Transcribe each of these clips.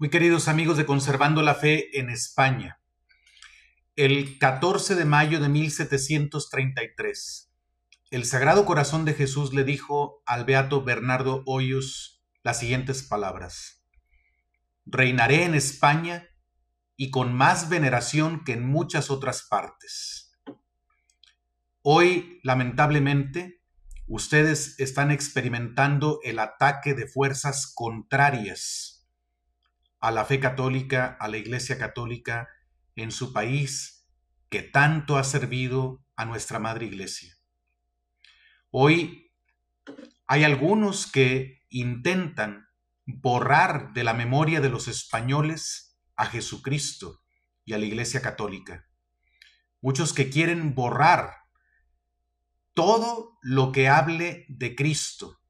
Muy queridos amigos de Conservando la Fe en España, el 14 de mayo de 1733, el Sagrado Corazón de Jesús le dijo al beato Bernardo Hoyos las siguientes palabras. Reinaré en España y con más veneración que en muchas otras partes. Hoy, lamentablemente, ustedes están experimentando el ataque de fuerzas contrarias a la fe católica, a la Iglesia católica en su país que tanto ha servido a nuestra Madre Iglesia. Hoy hay algunos que intentan borrar de la memoria de los españoles a Jesucristo y a la Iglesia católica. Muchos que quieren borrar todo lo que hable de Cristo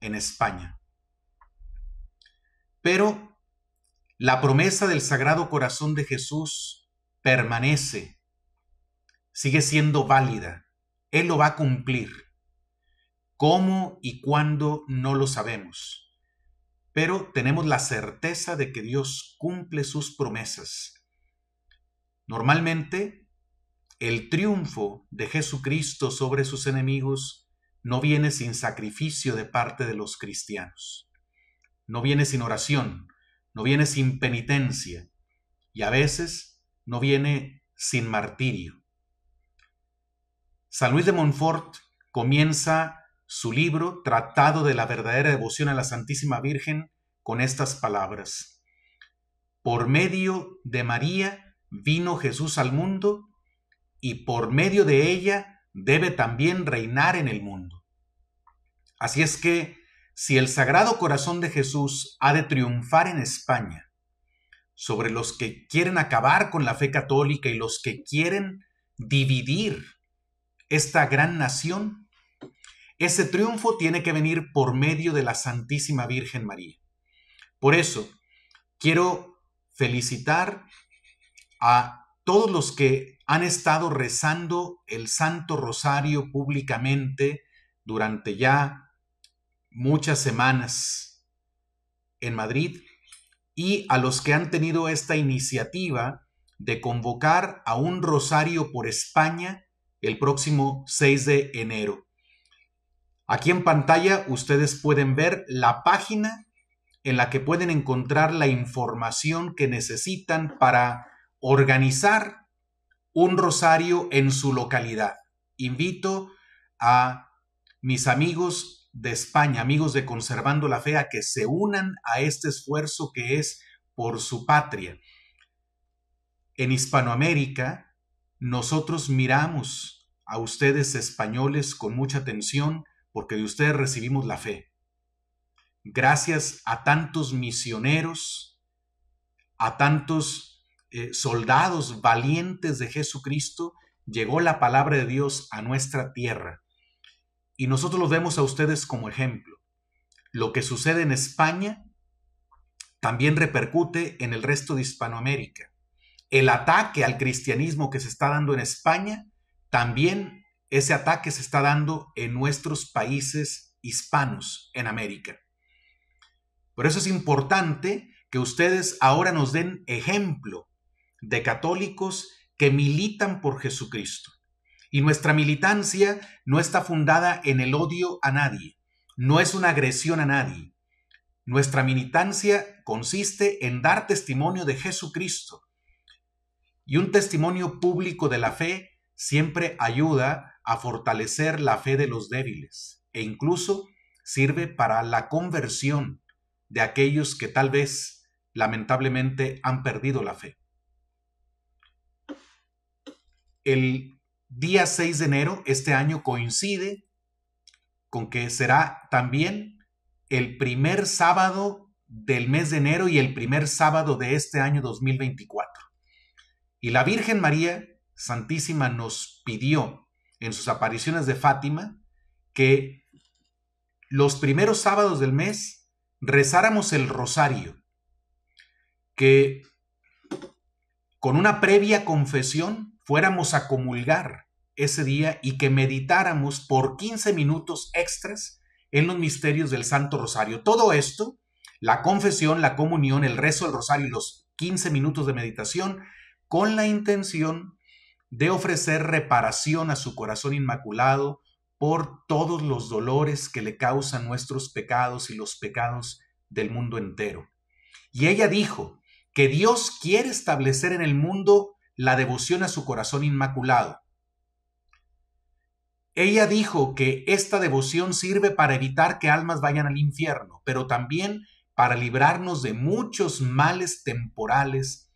en España. Pero la promesa del Sagrado Corazón de Jesús permanece, sigue siendo válida. Él lo va a cumplir. ¿Cómo y cuándo no lo sabemos? Pero tenemos la certeza de que Dios cumple sus promesas. Normalmente, el triunfo de Jesucristo sobre sus enemigos no viene sin sacrificio de parte de los cristianos, no viene sin oración, no viene sin penitencia y a veces no viene sin martirio. San Luis de Montfort comienza su libro Tratado de la verdadera devoción a la Santísima Virgen con estas palabras. Por medio de María vino Jesús al mundo y por medio de ella debe también reinar en el mundo. Así es que si el Sagrado Corazón de Jesús ha de triunfar en España sobre los que quieren acabar con la fe católica y los que quieren dividir esta gran nación, ese triunfo tiene que venir por medio de la Santísima Virgen María. Por eso, quiero felicitar a todos los que han estado rezando el Santo Rosario públicamente durante ya muchas semanas en Madrid y a los que han tenido esta iniciativa de convocar a un rosario por España el próximo 6 de enero. Aquí en pantalla ustedes pueden ver la página en la que pueden encontrar la información que necesitan para organizar un rosario en su localidad. Invito a mis amigos de España, amigos de Conservando la Fe, a que se unan a este esfuerzo que es por su patria. En Hispanoamérica, nosotros miramos a ustedes españoles con mucha atención porque de ustedes recibimos la fe. Gracias a tantos misioneros, a tantos eh, soldados valientes de Jesucristo, llegó la palabra de Dios a nuestra tierra. Y nosotros los vemos a ustedes como ejemplo. Lo que sucede en España también repercute en el resto de Hispanoamérica. El ataque al cristianismo que se está dando en España, también ese ataque se está dando en nuestros países hispanos en América. Por eso es importante que ustedes ahora nos den ejemplo de católicos que militan por Jesucristo. Y nuestra militancia no está fundada en el odio a nadie, no es una agresión a nadie. Nuestra militancia consiste en dar testimonio de Jesucristo. Y un testimonio público de la fe siempre ayuda a fortalecer la fe de los débiles e incluso sirve para la conversión de aquellos que tal vez lamentablemente han perdido la fe. El día 6 de enero, este año coincide con que será también el primer sábado del mes de enero y el primer sábado de este año 2024. Y la Virgen María Santísima nos pidió en sus apariciones de Fátima que los primeros sábados del mes rezáramos el rosario, que con una previa confesión fuéramos a comulgar ese día y que meditáramos por 15 minutos extras en los misterios del Santo Rosario. Todo esto, la confesión, la comunión, el rezo del rosario y los 15 minutos de meditación, con la intención de ofrecer reparación a su corazón inmaculado por todos los dolores que le causan nuestros pecados y los pecados del mundo entero. Y ella dijo que Dios quiere establecer en el mundo la devoción a su corazón inmaculado. Ella dijo que esta devoción sirve para evitar que almas vayan al infierno, pero también para librarnos de muchos males temporales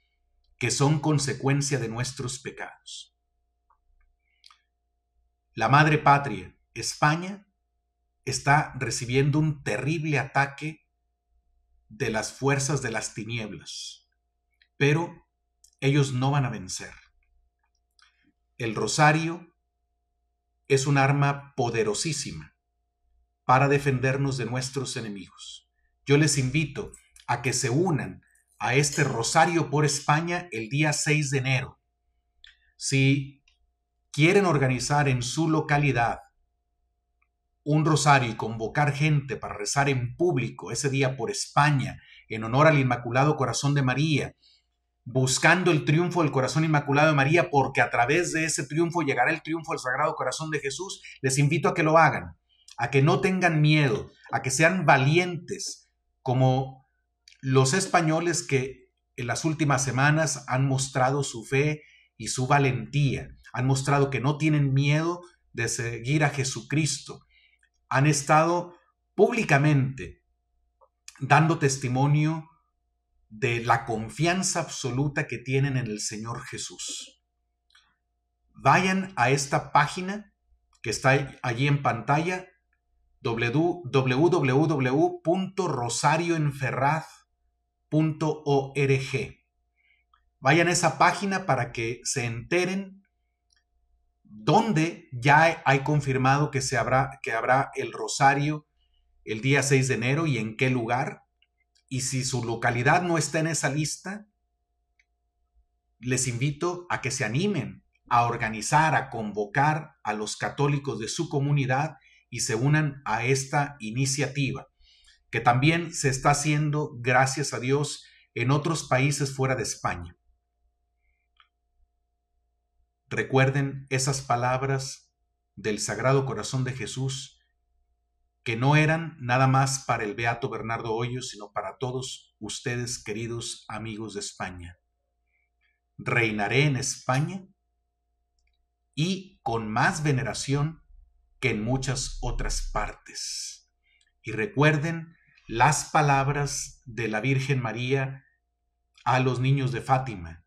que son consecuencia de nuestros pecados. La Madre Patria, España, está recibiendo un terrible ataque de las fuerzas de las tinieblas, pero ellos no van a vencer. El rosario es un arma poderosísima para defendernos de nuestros enemigos. Yo les invito a que se unan a este Rosario por España el día 6 de enero. Si quieren organizar en su localidad un rosario y convocar gente para rezar en público ese día por España en honor al Inmaculado Corazón de María buscando el triunfo del corazón inmaculado de María, porque a través de ese triunfo llegará el triunfo del Sagrado Corazón de Jesús, les invito a que lo hagan, a que no tengan miedo, a que sean valientes, como los españoles que en las últimas semanas han mostrado su fe y su valentía, han mostrado que no tienen miedo de seguir a Jesucristo, han estado públicamente dando testimonio de la confianza absoluta que tienen en el Señor Jesús. Vayan a esta página que está allí en pantalla, www.rosarioenferraz.org. Vayan a esa página para que se enteren dónde ya hay confirmado que, se habrá, que habrá el rosario el día 6 de enero y en qué lugar y si su localidad no está en esa lista, les invito a que se animen a organizar, a convocar a los católicos de su comunidad y se unan a esta iniciativa, que también se está haciendo, gracias a Dios, en otros países fuera de España. Recuerden esas palabras del Sagrado Corazón de Jesús que no eran nada más para el beato Bernardo Hoyo, sino para todos ustedes, queridos amigos de España. Reinaré en España y con más veneración que en muchas otras partes. Y recuerden las palabras de la Virgen María a los niños de Fátima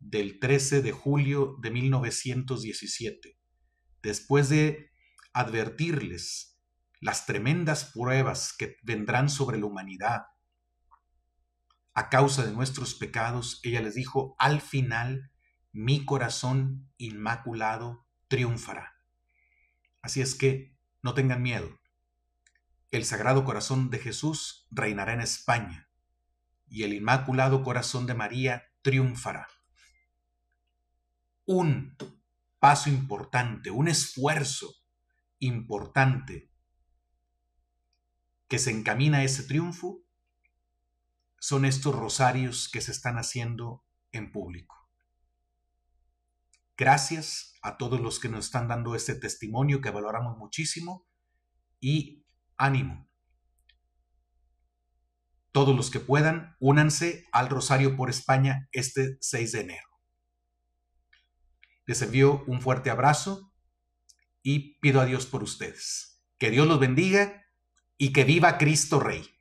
del 13 de julio de 1917, después de advertirles las tremendas pruebas que vendrán sobre la humanidad a causa de nuestros pecados, ella les dijo, al final mi corazón inmaculado triunfará. Así es que no tengan miedo. El Sagrado Corazón de Jesús reinará en España y el Inmaculado Corazón de María triunfará. Un paso importante, un esfuerzo importante que se encamina ese triunfo son estos rosarios que se están haciendo en público. Gracias a todos los que nos están dando este testimonio que valoramos muchísimo y ánimo. Todos los que puedan, únanse al Rosario por España este 6 de enero. Les envío un fuerte abrazo y pido a Dios por ustedes. Que Dios los bendiga y que viva Cristo Rey.